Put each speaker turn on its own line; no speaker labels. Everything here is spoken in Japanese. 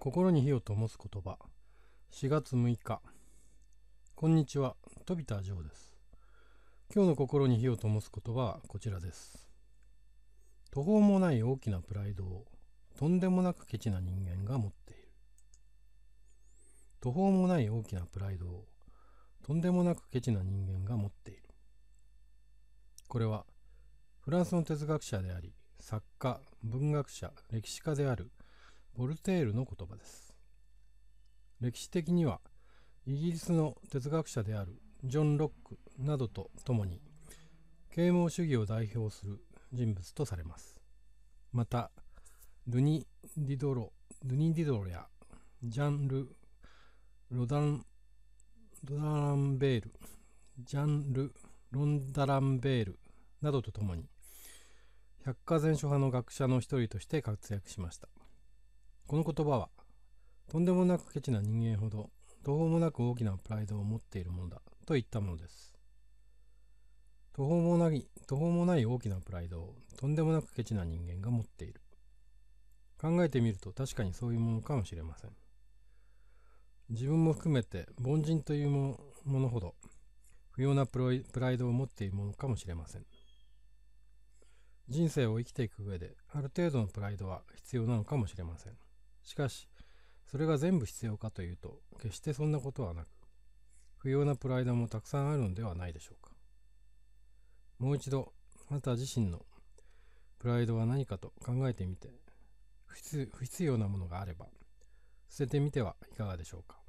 心に火を灯す言葉4月6日こんにちは飛田城です今日の心に火を灯す言葉はこちらです途方もない大きなプライドをとんでもなくケチな人間が持っている途方もない大きなプライドをとんでもなくケチな人間が持っているこれはフランスの哲学者であり作家文学者歴史家であるボルテールの言葉です。歴史的にはイギリスの哲学者であるジョン・ロックなどと共に啓蒙主義を代表する人物とされます。また、ルニ・ディドロ、ルニ・ディドロやジャンル・ロダン・ドダランベール、ジャンル・ロンダランベールなどと共に百科全書派の学者の一人として活躍しました。この言葉は、とんでもなくケチな人間ほど、途方もなく大きなプライドを持っているものだ、といったものです。途方もない、途方もない大きなプライドを、とんでもなくケチな人間が持っている。考えてみると確かにそういうものかもしれません。自分も含めて凡人というものほど不要なプライドを持っているものかもしれません。人生を生きていく上である程度のプライドは必要なのかもしれません。しかし、それが全部必要かというと、決してそんなことはなく、不要なプライドもたくさんあるのではないでしょうか。もう一度、あなた自身のプライドは何かと考えてみて、不必要なものがあれば、捨ててみてはいかがでしょうか。